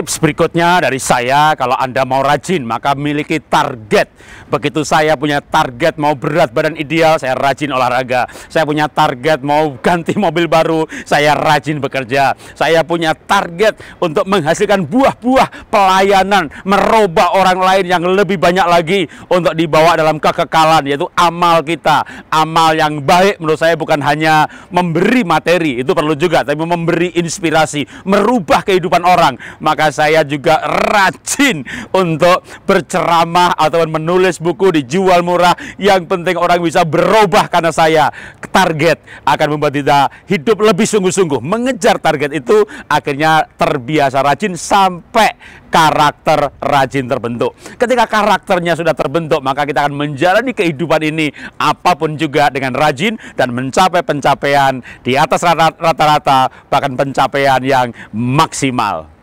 Tips berikutnya dari saya, kalau Anda mau rajin, maka miliki target. Begitu saya punya target mau berat badan ideal, saya rajin olahraga. Saya punya target mau ganti mobil baru, saya rajin bekerja. Saya punya target untuk menghasilkan buah-buah pelayanan, merubah orang lain yang lebih banyak lagi untuk dibawa dalam kekekalan, yaitu amal kita. Amal yang baik menurut saya bukan hanya memberi materi, itu perlu juga, tapi memberi inspirasi, merubah kehidupan orang. Maka saya juga rajin untuk berceramah atau menulis buku dijual murah. Yang penting orang bisa berubah karena saya target akan membuat kita hidup lebih sungguh-sungguh. Mengejar target itu akhirnya terbiasa rajin sampai karakter rajin terbentuk. Ketika karakternya sudah terbentuk, maka kita akan menjalani kehidupan ini apapun juga dengan rajin dan mencapai pencapaian di atas rata-rata bahkan pencapaian yang maksimal.